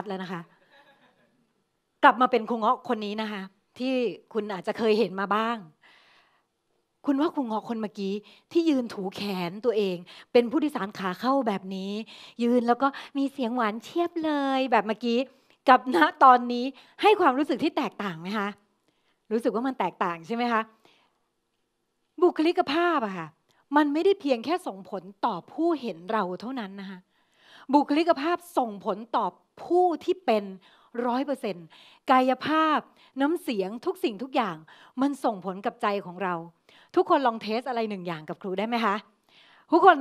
ดแล้วนะคะกลับมาเป็นคุณเงาะคนนี้นะคะ ที่คุณอาจจะเคยเห็นมาบ้าง คุณว่าคุณเงาะคนเมื่อกี้ ที่ยืนถูแขนตัวเอง เป็นผู้โดยสารขาเข้าแบบนี้ ยืนแล้วก็มีเสียงหวานเชียบเลยแบบเมื่อกี้ กับณตอนนี้ให้ความรู้สึกที่แตกต่างไหมคะรู้สึกว่ามันแตกต่างใช่ไหมคะบุคลิกภาพอะค่ะมันไม่ได้เพียงแค่ส่งผลต่อผู้เห็นเราเท่านั้นนะคะบุคลิกภาพส่งผลต่อผู้ที่เป็นร้อยเปอร์เซนต์กายภาพ น้ำเสียงทุกสิ่งทุกอย่างมันส่งผลกับใจของเรา ทุกคนลองเทสอะไรหนึ่งอย่างกับครูได้ไหมคะทุกคน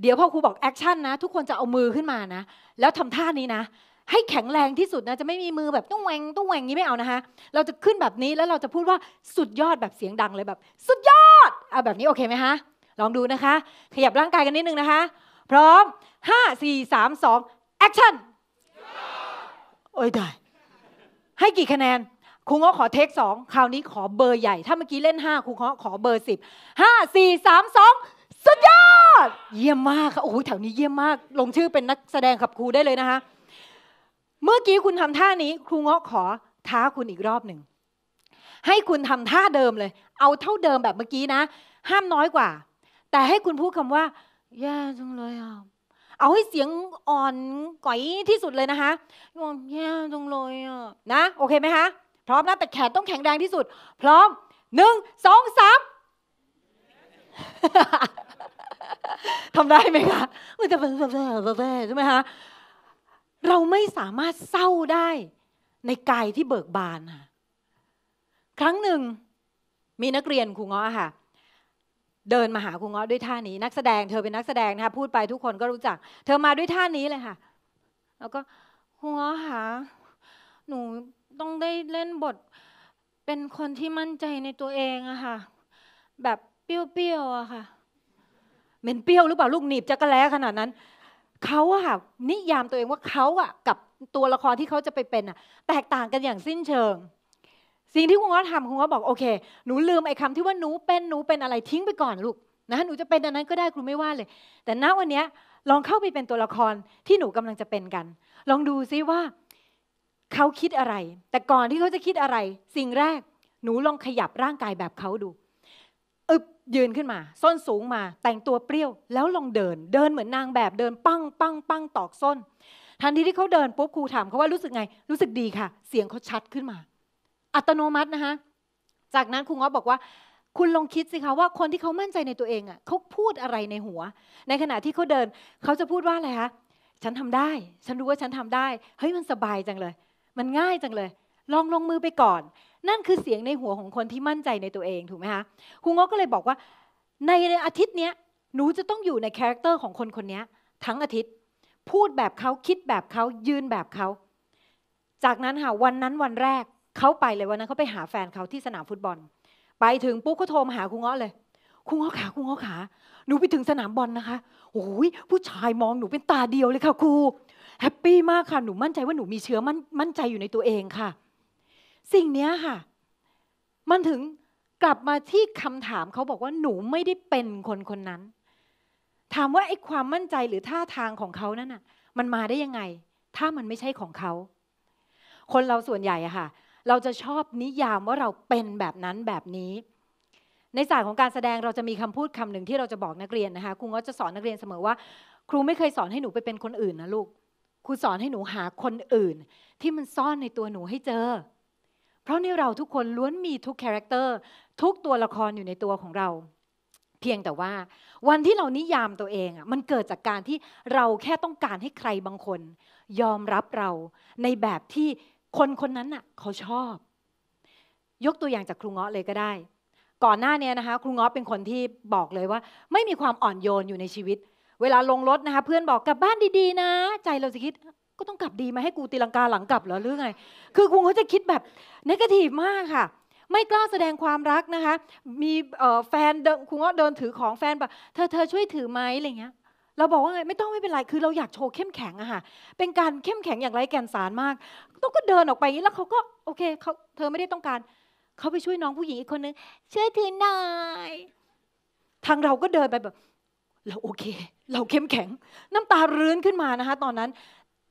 เดี๋ยวพอครูบอกแอคชั่นนะทุกคนจะเอามือขึ้นมานะแล้วทำท่านี้นะ ให้แข็งแรงที่สุดนะจะไม่มีมือแบบต้องแหวงต้องแหวงนี้ไม่เอานะคะเราจะขึ้นแบบนี้แล้วเราจะพูดว่าสุดยอดแบบเสียงดังเลยแบบ สุดยอดเอาแบบนี้โอเคไหมคะลองดูนะคะขยับร่างกายกันนิดนึงนะคะ พร้อม5 4 3 2แอคชั่นโอ้ยได้ให้กี่คะแนนครูง้อขอเทคสองคราวนี้ขอเบอร์ใหญ่ ถ้าเมื่อกี้เล่นห้าครูง้อขอเบอร์สิบห้าสี่สสสามองุดยอด เยี่ยมมากค่ะโอ้โหแถวนี้เยี่ยมมาก ลงชื่อเป็นนักแสดงกับครูได้เลยนะคะเมื่อกี้คุณทำท่านี้ ครูง้อขอท้าคุณอีกรอบหนึ่งให้คุณทำท่าเดิมเลย เอาเท่าเดิมแบบเมื่อกี้นะ ห้ามน้อยกว่า แต่ให้คุณพูดคำว่าแย่จังเลยอ่ะเอาให้เสียงอ่อนก่อยที่สุดเลยนะคะยอมแย่จังเลยอ่ะ นะ โอเคไหมคะพร้อมนะแต่แขนต้องแข็งแรงที่สุด พร้อมหนึ่งสองสามทำได้ไหมคะมันจะแบบแบบใช่ไหมคะเราไม่สามารถเศร้าได้ในกายที่เบิกบานค่ะ ครั้งหนึ่ง มีนักเรียนครูง้อค่ะเดินมาหาคุณเงาะด้วยท่านี้นักแสดง เธอเป็นนักแสดงนะคะพูดไปทุกคนก็รู้จัก เธอมาด้วยท่านี้เลยค่ะ แล้วก็คุณเงาะคะหนูต้องได้เล่นบท เป็นคนที่มั่นใจในตัวเองอะค่ะ แบบเปรี้ยวๆอะค่ะเหม็นเปรี้ยวหรือเปล่าลูกหนีบจะกรแล้ขนาดนั้นเขาอะค่ะนิยามตัวเองว่าเขาอะกับตัวละครที่เขาจะไปเป็นอะแตกต่างกันอย่างสิ้นเชิงสิ่งที่คุณก็ทำคุณก็บอกโอเค หนูลืมไอ้คำที่ว่าหนูเป็นหนูเป็นอะไรทิ้งไปก่อนลูกนะหนูจะเป็นอันนั้นก็ได้ครูไม่ว่าเลย แต่ณวันนี้ลองเข้าไปเป็นตัวละครที่หนูกำลังจะเป็นกัน ลองดูซิว่าเขาคิดอะไร แต่ก่อนที่เขาจะคิดอะไร สิ่งแรก หนูลองขยับร่างกายแบบเขาดูอึบยืนขึ้นมา ส้นสูงมา แต่งตัวเปรี้ยว แล้วลองเดิน เดินเหมือนนางแบบเดินปั้งปั้งปั้งตอกส้น ทันทีที่เขาเดินปุ๊บครูถามเขาว่ารู้สึกไงรู้สึกดีค่ะ เสียงเขาชัดขึ้นมาอัตโนมัตินะคะจากนั้นครูง้อบอกว่า คุณลองคิดสิคะว่าคนที่เขามั่นใจในตัวเองอ่ะเขาพูดอะไรในหัว ในขณะที่เขาเดินเขาจะพูดว่าอะไรคะฉันทำได้ ฉันรู้ว่าฉันทำได้เฮ้ยมันสบายจังเลย มันง่ายจังเลย ลองลงมือไปก่อน นั่นคือเสียงในหัวของคนที่มั่นใจในตัวเองถูกไหมคะครูง้อก็เลยบอกว่าในอาทิตย์เนี้ย หนูจะต้องอยู่ในคาแรคเตอร์ของคนคนนี้ทั้งอาทิตย์ พูดแบบเขาคิดแบบเขายืนแบบเขาจากนั้นค่ะวันนั้นวันแรกเขาไปเลยวันนั้นเขาไปหาแฟนเขาที่สนามฟุตบอล ไปถึงปุ๊บก็โทรมาหาคุณเงาะเลยคุณเงาะขาคุณเงาะขาหนูไปถึงสนามบอลนะคะโอ้ยผู้ชายมองหนูเป็นตาเดียวเลยค่ะครูแฮปปี้มากค่ะหนูมั่นใจว่าหนูมีเชื้อมั่นใจอยู่ในตัวเองค่ะ สิ่งนี้ค่ะ มันถึงกลับมาที่คำถามเขาบอกว่าหนูไม่ได้เป็นคนคนนั้น ถามว่าไอ้ความมั่นใจหรือท่าทางของเขานั่นน่ะ มันมาได้ยังไง ถ้ามันไม่ใช่ของเขา คนเราส่วนใหญ่อะค่ะเราจะชอบนิยามว่าเราเป็นแบบนั้นแบบนี้ ในศาสตร์ของการแสดงเราจะมีคำพูดคํหนึ่งที่เราจะบอกนักเรียนนะคะครูก็จะสอนนักเรียนเสมอว่า ครูไม่เคยสอนให้หนูไปเป็นคนอื่นนะลูกครูสอนให้หนูหาคนอื่น ที่มันซ่อนในตัวหนูให้เจอ เพราะในเราทุกคนล้วนมีทุกคาแรคเตอร์ทุกตัวละครอยู่ในตัวของเรา เพียงแต่ว่า วันที่เรานิยามตัวเองอ่ะมันเกิดจากการที่เราแค่ต้องการให้ใครบางคน ยอมรับเราในแบบที่คนคนนั้นน่ะเขาชอบ ยกตัวอย่างจากครูเงาะเลยก็ได้ ก่อนหน้านี้นะคะครูเงาะเป็นคนที่บอกเลยว่า ไม่มีความอ่อนโยนอยู่ในชีวิต เวลาลงรถนะคะเพื่อนบอกกลับบ้านดีๆนะ ใจเราจะคิดก็ต้องกลับดีมาให้กูตีลังกาหลังกลับเหรอหรือไงคือครูเขาจะคิดแบบนกาทีฟมากค่ะไม่กล้าแสดงความรักนะคะมีแฟนครูเงาะเดินถือของแฟนแบบเธอเธอช่วยถือไหมอะไรเงี้ยเราบอกว่าไงไม่ต้องไม่เป็นไร คือเราอยากโชว์เข้มแข็งอะค่ะเป็นการเข้มแข็งอย่างไรแก่นสารมากต้องก็เดินออกไปนี้แล้วเขาก็โอเคเขาเธอไม่ได้ต้องการเขาไปช่วยน้องผู้หญิงอีกคนนึงช่วยเธอหน่อยทางเราก็เดินไปแบบเราโอเค เราเข้มแข็ง น้ำตารื้นขึ้นมานะคะ ตอนนั้น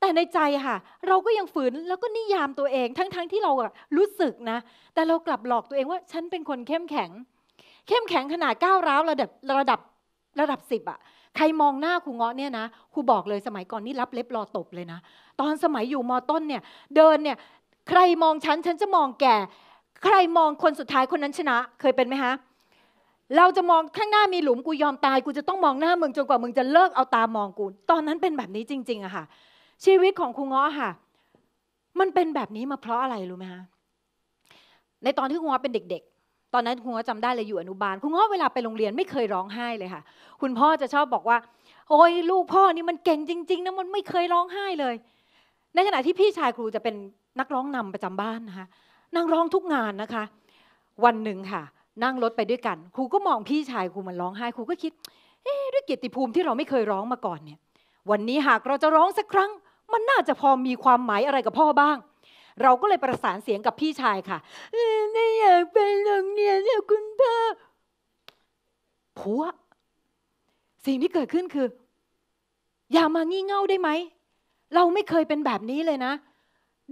แต่ในใจค่ะ เราก็ยังฝืนแล้วก็นิยามตัวเอง ทั้งๆทที่เราอะรู้สึกนะ แต่เรากลับหลอกตัวเองว่าฉันเป็นคนเข้มแข็ง เข้มแข็งขนาดก้าวร้าวระดับระดับระดับสิบอะใครมองหน้าครูเงาะเนี่ยนะครูบอกเลยสมัยก่อนนี่รับเล็บรอตบเลยนะตอนสมัยอยู่มต้นเนี่ยเดินเนี่ยใครมองฉันฉันจะมองแกใครมองคนสุดท้ายคนนั้นชนะ เคยเป็นไหมฮะเราจะมองข้างหน้ามีหลุมกูยอมตายกูจะต้องมองหน้ามึงจนกว่ามึงจะเลิกเอาตามองกู ตอนนั้นเป็นแบบนี้จริงๆอะค่ะชีวิตของครูเงาะค่ะ มันเป็นแบบนี้มาเพราะอะไรรู้ไหมฮะในตอนที่ครูเงาะเป็นเด็กตอนนั้นคุณพ่อจำได้เลยอยู่อนุบาลคุณพ่อเวลาไปโรงเรียนไม่เคยร้องไห้เลยค่ะ คุณพ่อจะชอบบอกว่าโอ้ยลูกพ่อนี่มันเก่งจริงๆนะมันไม่เคยร้องไห้เลย ในขณะที่พี่ชายครูจะเป็นนักร้องนำประจำบ้านนะคะนางร้องทุกงานนะคะ วันหนึ่งค่ะ นั่งรถไปด้วยกันครูก็มองพี่ชาย ครูมันร้องไห้ ครูก็คิดเอ๊ด้วยเกียรติภูมิที่เราไม่เคยร้องมาก่อนเนี่ย วันนี้หากเราจะร้องสักครั้งมันน่าจะพอมีความหมายอะไรกับพ่อบ้างเราก็เลยประสานเสียงกับพี่ชายค่ะไม่อยากไปโรงเรียนเนี่ยคุณพ่อผัว สิ่งที่เกิดขึ้นคือ อย่ามางี่เง่าได้ไหม เราไม่เคยเป็นแบบนี้เลยนะ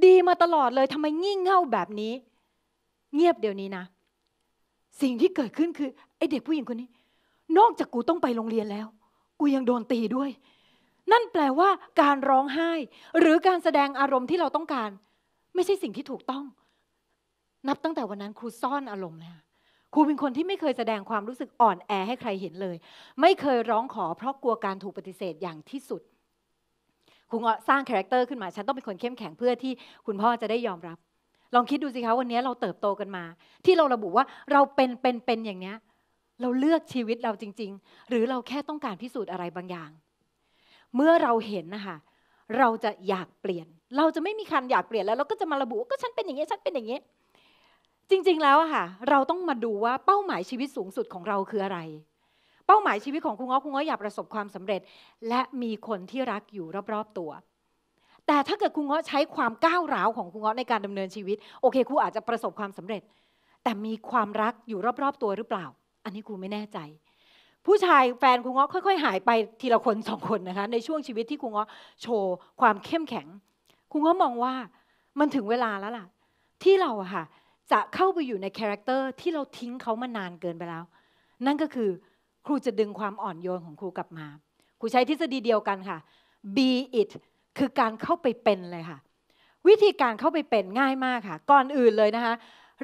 ดีมาตลอดเลยทำไมงี่เง่าแบบนี้ เงียบเดี๋ยวนี้นะ สิ่งที่เกิดขึ้นคือไอเด็กผู้หญิงคนนี้ นอกจากกูต้องไปโรงเรียนแล้ว กูยังโดนตีด้วย นั่นแปลว่าการร้องไห้ หรือการแสดงอารมณ์ที่เราต้องการไม่ใช่สิ่งที่ถูกต้อง นับตั้งแต่วันนั้น ครูซ่อนอารมณ์เลยครูเป็นคนที่ไม่เคยแสดงความรู้สึกอ่อนแอให้ใครเห็นเลย ไม่เคยร้องขอ เพราะกลัวการถูกปฏิเสธอย่างที่สุดครูสร้างคาแรคเตอร์ขึ้นมา ฉันต้องเป็นคนเข้มแข็งเพื่อที่คุณพ่อจะได้ยอมรับ ลองคิดดูสิคะวันนี้เราเติบโตกันมา ที่เราระบุว่าเราเป็นเป็นเป็นอย่างเนี้ยเราเลือกชีวิตเราจริง ๆ หรือเราแค่ต้องการพิสูจน์อะไรบางอย่าง เมื่อเราเห็นนะคะเราจะอยากเปลี่ยน เราจะไม่มีคันอยากเปลี่ยนแล้วเราก็จะมาระบุก็ฉันเป็นอย่างนี้ฉันเป็นอย่างนี้ จริงๆแล้วอะค่ะ เราต้องมาดูว่าเป้าหมายชีวิตสูงสุดของเราคืออะไร เป้าหมายชีวิตของคุณง้อคุณง้ออยากประสบความสำเร็จ และมีคนที่รักอยู่รอบๆตัว แต่ถ้าเกิดคุณง้อใช้ความก้าวร้าวของคุณง้อในการดำเนินชีวิตโอเคคุณอาจจะประสบความสำเร็จ แต่มีความรักอยู่รอบๆตัวหรือเปล่า อันนี้คุูไม่แน่ใจผู้ชายแฟนครูเงาะค่อยๆหายไปทีละคนสองคนนะคะ ในช่วงชีวิตที่ครูเงาะโชว์ความเข้มแข็งครูเงาะมองว่า มันถึงเวลาแล้วล่ะ ที่เราอะค่ะ จะเข้าไปอยู่ในคาแรคเตอร์ที่เราทิ้งเขามานานเกินไปแล้ว นั่นก็คือ ครูจะดึงความอ่อนโยนของครูกลับมา ครูใช้ทฤษฎีเดียวกันค่ะ be it คือการเข้าไปเป็นเลยค่ะ วิธีการเข้าไปเป็นง่ายมากค่ะ ก่อนอื่นเลยนะคะ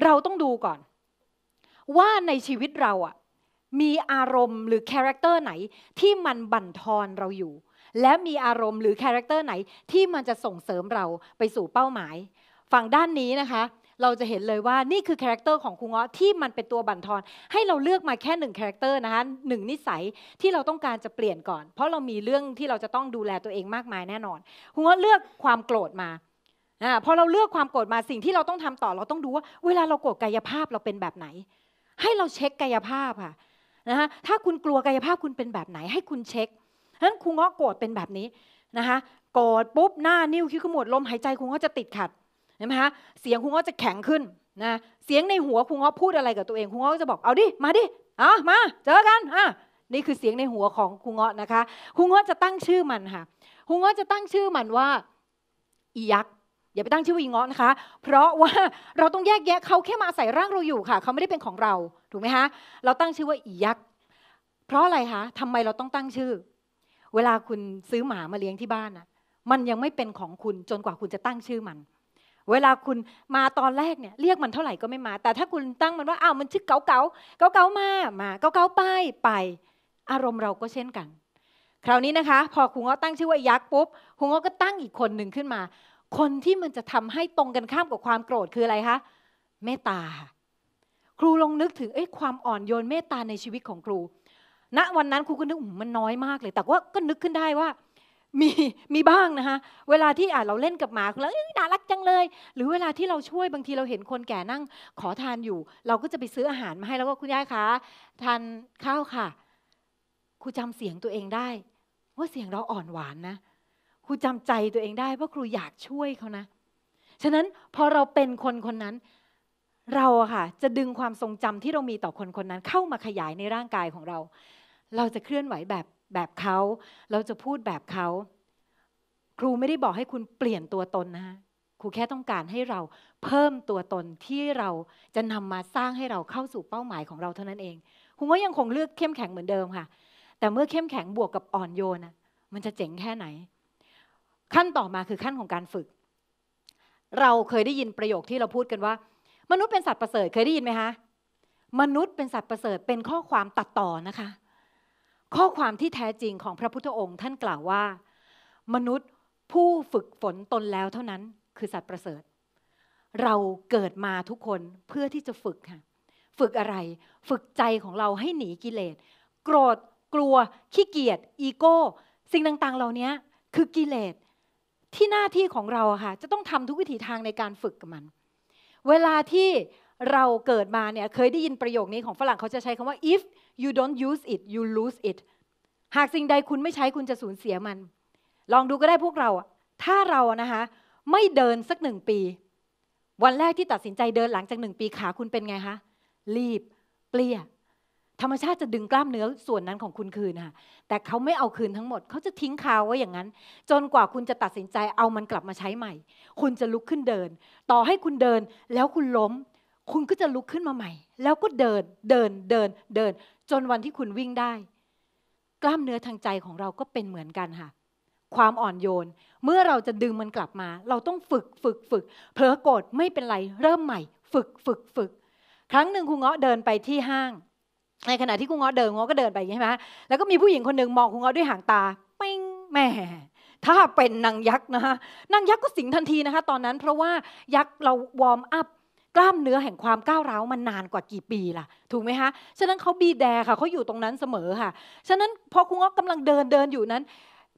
เราต้องดูก่อน ว่าในชีวิตเราอะมีอารมณ์หรือคาแรคเตอร์ไหนที่มันบั่นทอนเราอยู่ และมีอารมณ์หรือคาแรคเตอร์ไหนที่มันจะส่งเสริมเราไปสู่เป้าหมายฝั่งด้านนี้นะคะ เราจะเห็นเลยว่านี่คือคาแรคเตอร์ของครูเงาะที่มันเป็นตัวบั่นทอน ให้เราเลือกมาแค่หนึ่งคาแรคเตอร์นะคะหนึ่งนิสัยที่เราต้องการจะเปลี่ยนก่อน เพราะเรามีเรื่องที่เราจะต้องดูแลตัวเองมากมายแน่นอนครูเงาะเลือกความโกรธมาอพอเราเลือกความโกรธมาสิ่งที่เราต้องทำต่อเราต้องดูว่าเวลาเราโกรธกายภาพเราเป็นแบบไหน ให้เราเช็คกายภาพค่ะนะคะถ้าคุณกลัวกายภาพคุณเป็นแบบไหนให้คุณเช็คฉะนั้นครูง้อโกรธเป็นแบบนี้นะคะโกรธปุ๊บหน้านิ้วคิ้วขมวดลมหายใจครูง้อจะติดขัดเห็นไหมคะเสียงครูง้อจะแข็งขึ้นนะ เสียงในหัวครูง้อพูดอะไรกับตัวเองครูง้อก็จะบอกเอาดิมาดิอ่ะมาเจอกันอ่ะ นี่คือเสียงในหัวของครูเงาะนะคะครูเงาะจะตั้งชื่อมันค่ะครูเงาะจะตั้งชื่อมันว่าอียักษอย่าไปตั้งชื่อว่าอีงอนะคะ เพราะว่าเราต้องแยกแยะเขาแค่มาใส่ร่างเราอยู่ค่ะ เขาไม่ได้เป็นของเรา ถูกไหมคะ เราตั้งชื่อว่าอียักษ์เพราะอะไรคะทำไมเราต้องตั้งชื่อ เวลาคุณซื้อหมามาเลี้ยงที่บ้านน่ะ มันยังไม่เป็นของคุณจนกว่าคุณจะตั้งชื่อมัน เวลาคุณมาตอนแรกเนี่ยเรียกมันเท่าไหร่ก็ไม่มา แต่ถ้าคุณตั้งมันว่า อ้าว มันชื่อเก๋าเก๋าเก๋าเก๋ามา มา เก๋าเก๋าไป ไป อารมณ์เราก็เช่นกัน คราวนี้นะคะพอคุณง้อตั้งชื่อว่ายักษ์ปุ๊บคุณง้อก็ตั้งอีกคนหนึ่งขึ้นมาคนที่มันจะทำให้ตรงกันข้ามกับความโกรธคืออะไรคะเมตตา ครูลองนึกถึงเอ้ความอ่อนโยนเมตตาในชีวิตของครู ณวันนั้นครูก็นึกมันน้อยมากเลย แต่ว่าก็นึกขึ้นได้ว่า มีมีบ้างนะคะเวลาที่อ่าเราเล่นกับหมาแล้วน่ารักจังเลย หรือเวลาที่เราช่วยบางทีเราเห็นคนแก่นั่ง ขอทานอยู่ เราก็จะไปซื้ออาหารมาให้แล้วก็คุณยายคะทานข้าวค่ะครูจำเสียงตัวเองได้ ว่าเสียงเราอ่อนหวานนะครูจำใจตัวเองได้เพราะครูอยากช่วยเขานะ ฉะนั้นพอเราเป็นคนคนนั้นเราค่ะ จะดึงความทรงจำที่เรามีต่อคนคนนั้น เข้ามาขยายในร่างกายของเรา เราจะเคลื่อนไหวแบบแบบเขา เราจะพูดแบบเขา ครูไม่ได้บอกให้คุณเปลี่ยนตัวตนนะคะครูแค่ต้องการให้เราเพิ่มตัวตนที่เราจะนำมาสร้างให้เราเข้าสู่เป้าหมายของเราเท่านั้นเองครูก็ยังคงเลือกเข้มแข็งเหมือนเดิมค่ะ แต่เมื่อเข้มแข็งบวกกับอ่อนโยนนะมันจะเจ๋งแค่ไหนขั้นต่อมาคือขั้นของการฝึก เราเคยได้ยินประโยคที่เราพูดกันว่า มนุษย์เป็นสัตว์ประเสริฐเคยได้ยินไหมคะมนุษย์เป็นสัตว์ประเสริฐเป็นข้อความตัดต่อนะคะ ข้อความที่แท้จริงของพระพุทธองค์ท่านกล่าวว่า มนุษย์ผู้ฝึกฝนตนแล้วเท่านั้น คือสัตว์ประเสริฐ เราเกิดมาทุกคนเพื่อที่จะฝึกค่ะ ฝึกอะไร ฝึกใจของเราให้หนีกิเลสโกรธ กลัว ขี้เกียจอีโก้ สิ่งต่างๆเหล่านี้คือกิเลสที่หน้าที่ของเราค่ะจะต้องทำทุกวิถีทางในการฝึกกับมัน เวลาที่เราเกิดมาเนี่ยเคยได้ยินประโยคนี้ของฝรั่งเขาจะใช้คำว่า if you don't use it you lose it หากสิ่งใดคุณไม่ใช้คุณจะสูญเสียมัน ลองดูก็ได้พวกเราถ้าเรานะคะไม่เดินสักหนึ่งปี วันแรกที่ตัดสินใจเดินหลังจากหนึ่งปีขาคุณเป็นไงคะรีบเปลี่ยธรรมชาติจะดึงกล้ามเนื้อส่วนนั้นของคุณคืนค่ะ แต่เขาไม่เอาคืนทั้งหมดเขาจะทิ้งคาวไว้อย่างนั้น จนกว่าคุณจะตัดสินใจเอามันกลับมาใช้ใหม่ คุณจะลุกขึ้นเดิน ต่อให้คุณเดินแล้วคุณล้ม คุณก็จะลุกขึ้นมาใหม่ แล้วก็เดิน เดิน เดิน เดิน จนวันที่คุณวิ่งได้ กล้ามเนื้อทางใจของเราก็เป็นเหมือนกันค่ะ ความอ่อนโยน เมื่อเราจะดึงมันกลับมา เราต้องฝึก ฝึก ฝึก เผลอโกรธไม่เป็นไร เริ่มใหม่ ฝึก ฝึก ฝึก ครั้งหนึ่งครูเงาะเดินไปที่ห้างในขณะที่คุณง้อเดินง้อก็เดินไปใช่ไหมแล้วก็มีผู้หญิงคนหนึ่งมองคุณง้อด้วยหางตาปิ้งแม่ ถ้าเป็นนางยักษ์นะคะนางยักษ์ก็สิงทันทีนะคะ ตอนนั้น เพราะว่ายักษ์เราวอร์มอัพกล้ามเนื้อแห่งความก้าวร้าวมานานกว่ากี่ปีล่ะ ถูกไหมคะฉะนั้นเขาบีแดค่ะเขาอยู่ตรงนั้นเสมอค่ะ ฉะนั้นพอคุณง้อกำลังเดินเดินอยู่นั้น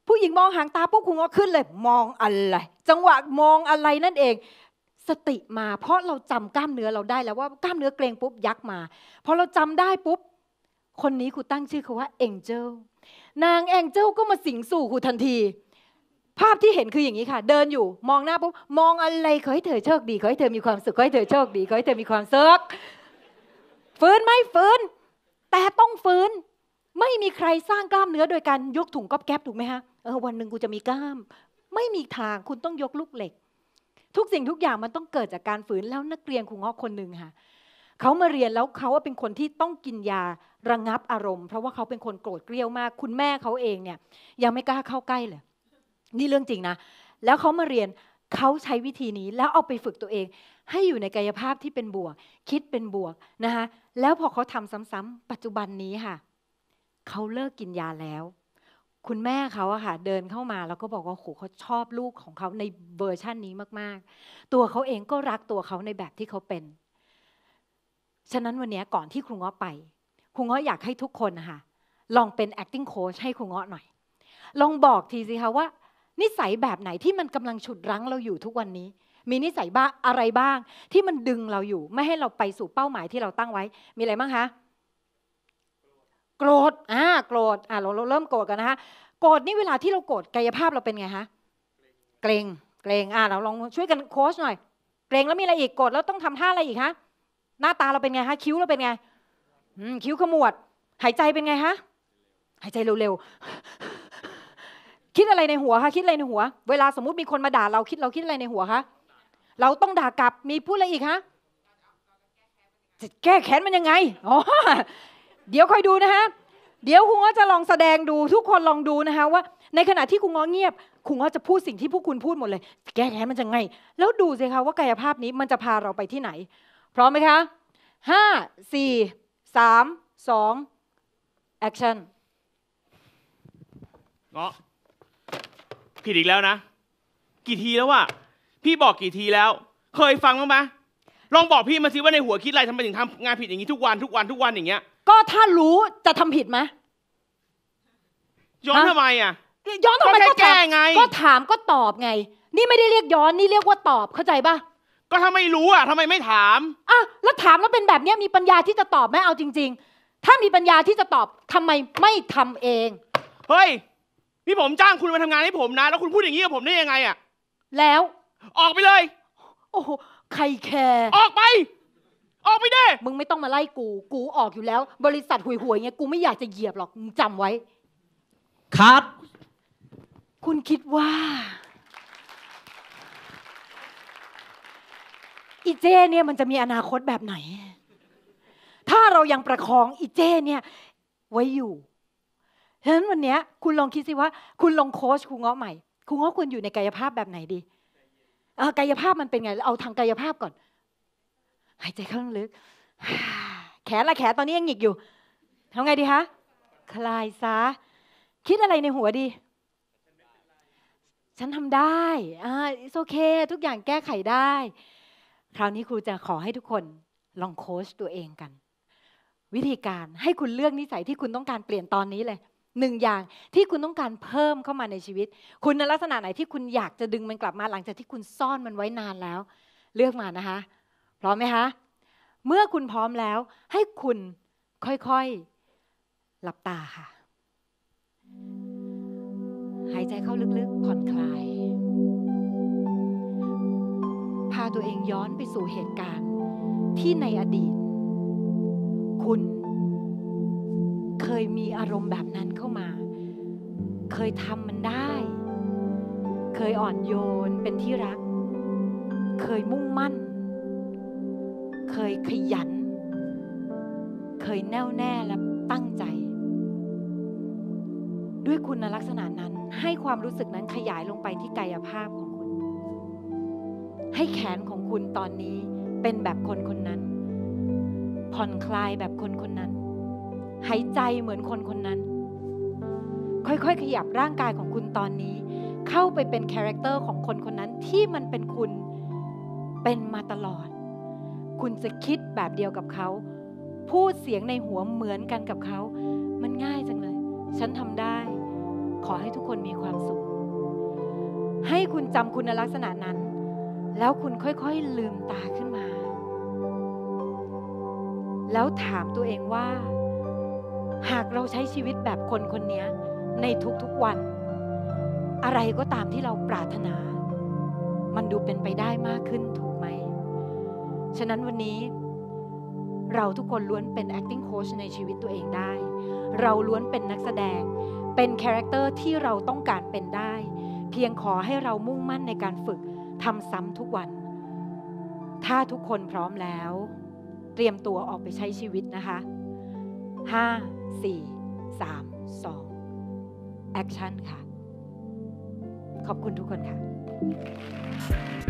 ผู้หญิงมองหางตาปุ๊บคุณง้อขึ้นเลยมองอะไร จังหวะมองอะไรนั่นเอง สติมา เพราะเราจำกล้ามเนื้อเราได้แล้ว ว่ากล้ามเนื้อเกรงปุ๊บยักมาพอเราจำได้ปุ๊บคนนี้ครูตั้งชื่อเขาว่าเอ็งเจลนางเอ็งเจลก็มาสิงสู่ครูทันที ภาพที่เห็นคืออย่างนี้ค่ะ เดินอยู่มองหน้าปุ๊บมองอะไรขอให้เธอโชคดีขอให้เธอมีความสุขขอให้เธอโชค ดีขอให้เธอมีความสุขฟื้นไหมฟื้นแต่ต้องฟื้นไม่มีใครสร้างกล้ามเนื้อโดยการยกถุงก๊อบแก๊บถูกไหมฮะเออวันหนึ่งกูจะมีกล้าม ไม่มีทางคุณต้องยกลูกเหล็ก ทุกสิ่งทุกอย่างมันต้องเกิดจากการฝืนแล้วนักเรียนครูงอคนหนึ่งค่ะเขามาเรียนแล้วเขาว่าเป็นคนที่ต้องกินยาระงงับอารมณ์ เพราะว่าเขาเป็นคนโกรธเกรี้ยวมาก คุณแม่เขาเองเนี่ย ยังไม่กล้าเข้าใกล้เลย นี่เรื่องจริงนะ แล้วเขามาเรียนเขาใช้วิธีนี้แล้วเอาไปฝึกตัวเอง ให้อยู่ในกายภาพที่เป็นบวก คิดเป็นบวกนะคะแล้วพอเขาทำซ้ำๆปัจจุบันนี้ค่ะเขาเลิกกินยาแล้ว คุณแม่เขาอะค่ะเดินเข้ามา แล้วก็บอกว่าโหเขาชอบลูกของเขาในเวอร์ชั่นนี้มากๆ ตัวเขาเองก็รักตัวเขาในแบบที่เขาเป็นฉะนั้นวันนี้ก่อนที่ครูเงาะไป ครูเงาะอยากให้ทุกคนนะคะลองเป็น acting coach ให้ครูเงาะหน่อยลองบอกทีสิคะว่านิสัยแบบไหนที่มันกำลังฉุดรั้งเราอยู่ทุกวันนี้ มีนิสัยบ้าอะไรบ้าง ที่มันดึงเราอยู่ไม่ให้เราไปสู่เป้าหมายที่เราตั้งไว้ มีอะไรบ้างคะโกรธอ่าโกรธอ่าเราเริ่มโกรธกันนะคะโกรธนี่เวลาที่เราโกรธกายภาพเราเป็นไงคะเกรงเกรงอ่า เราลองช่วยกันโค้ชหน่อยเกรงแล้วมีอะไรอีกโกรธแล้วต้องทำท่าอะไรอีกคะเหน้าตาเราเป็นไงฮะ คิ้วเราเป็นไงคิ้วขมวด หายใจเป็นไงฮะหายใจเร็วๆคิดอะไรในหัวคะคิดอะไรในหัว เวลาสมมติมีคนมาด่าเราคิดเราคิดอะไรในหัวคะเราต้องด่ากลับมีพูดอะไรอีกฮะจะแก้แค้นมันยังไงอ๋อเดี๋ยวคอยดูนะฮะ เดี๋ยวคุณก็จะลองแสดงดูทุกคนลองดูนะคะว่าในขณะที่คุณง้อเงียบคุณก็จะพูดสิ่งที่พวกคุณพูดหมดเลย แก้แค้นมันจะไง แล้วดูสิคะว่ากายภาพนี้มันจะพาเราไปที่ไหนพร้อมไหมคะห้า สี่ สาม สองแอคชั่นเงาะผิดอีกแล้วนะ กี่ทีแล้ววะพี่บอกกี่ทีแล้ว เคยฟังบ้างไหม ลองบอกพี่มาสิว่าในหัวคิดอะไรทำไมถึงทำงานผิดอย่างนี้ทุกวันทุกวันทุกวันอย่างเงี้ย ก็ถ้ารู้จะทำผิดไหม ย้อนทำไมอ่ะย้อนทำไมก็แก้ไง ก็ถามก็ตอบไง นี่ไม่ได้เรียกย้อน นี่เรียกว่าตอบเข้าใจป่ะก็ถ้าไม่รู้อ่ะทำไมไม่ถาม อ่ะแล้วถามแล้วเป็นแบบเนี้ยมีปัญญาที่จะตอบไหมเอา จริง ๆ ถ้ามีปัญญาที่จะตอบทำไมไม่ทำเอง เฮ้ยนี่ผมจ้างคุณมาทำงานให้ผมนะ แล้วคุณพูดอย่างนี้กับผมได้ยังไงอ่ะแล้ว ออกไปเลย โอ้โห ใครแคร์ ออกไป ออกไปเด้ มึงไม่ต้องมาไล่กู กูออกอยู่แล้ว บริษัทห่วยๆเงี้ยกูไม่อยากจะเหยียบหรอก มึงจำไว้ ครับ คุณคิดว่าอีเจ้เนี่ยมันจะมีอนาคตแบบไหน ถ้าเรายังประคอง อีเจ้เนี่ย ไว้อยู่ฉะนั้นวันนี้คุณลองคิดสิว่า คุณลองโค้ชครูเงาะใหม่ครูเงาะควรอยู่ในกายภาพแบบไหนดีกายภาพมันเป็นไง เอาทางกายภาพก่อน หายใจเข้าลึก แขนละแขน ตอนนี้ยังหงิกอยู่ทำไงดีคะ คลายซะ คิดอะไรในหัวดี ฉันทำได้อ่าโอเคทุกอย่างแก้ไขได้คราวนี้ครูจะขอให้ทุกคนลองโค้ชตัวเองกัน วิธีการให้คุณเลือกนิสัยที่คุณต้องการเปลี่ยนตอนนี้เลยหนึ่งอย่างที่คุณต้องการเพิ่มเข้ามาในชีวิต คุณในลักษณะไหนที่คุณอยากจะดึงมันกลับมาหลังจากที่คุณซ่อนมันไว้นานแล้ว เลือกมานะคะ พร้อมไหมคะเมื่อคุณพร้อมแล้ว ให้คุณค่อยๆหลับตาค่ะ หายใจเข้าลึกๆ ผ่อนคลายพาตัวเองย้อนไปสู่เหตุการณ์ที่ในอดีต คุณ เคยมีอารมณ์แบบนั้นเข้ามา เคยทำมันได้ เคยอ่อนโยนเป็นที่รัก เคยมุ่งมั่น เคยขยัน เคยแน่วแน่และตั้งใจ ด้วยคุณลักษณะนั้นให้ความรู้สึกนั้นขยายลงไปที่กายภาพของให้แขนของคุณตอนนี้เป็นแบบคนคนนั้น ผ่อนคลายแบบคนคนนั้น หายใจเหมือนคนคนนั้น ค่อยๆ ขยับร่างกายของคุณตอนนี้ เข้าไปเป็นคาแรคเตอร์ของคนคนนั้นที่มันเป็นคุณเป็นมาตลอดคุณจะคิดแบบเดียวกับเขาพูดเสียงในหัวเหมือนกันกับเขา มันง่ายจังเลย ฉันทำได้ ขอให้ทุกคนมีความสุข ให้คุณจำคุณลักษณะนั้นแล้วคุณค่อยๆลืมตาขึ้นมา แล้วถามตัวเองว่า หากเราใช้ชีวิตแบบคนคนนี้ในทุกๆวัน อะไรก็ตามที่เราปรารถนา มันดูเป็นไปได้มากขึ้นถูกไหม ฉะนั้นวันนี้ เราทุกคนล้วนเป็น acting coach ในชีวิตตัวเองได้ เราล้วนเป็นนักแสดง เป็นคาแรคเตอร์ที่เราต้องการเป็นได้ เพียงขอให้เรามุ่งมั่นในการฝึกทำซ้ำทุกวัน ถ้าทุกคนพร้อมแล้ว เตรียมตัวออกไปใช้ชีวิตนะคะ 5 4 3 2 แอคชั่นค่ะ ขอบคุณทุกคนค่ะ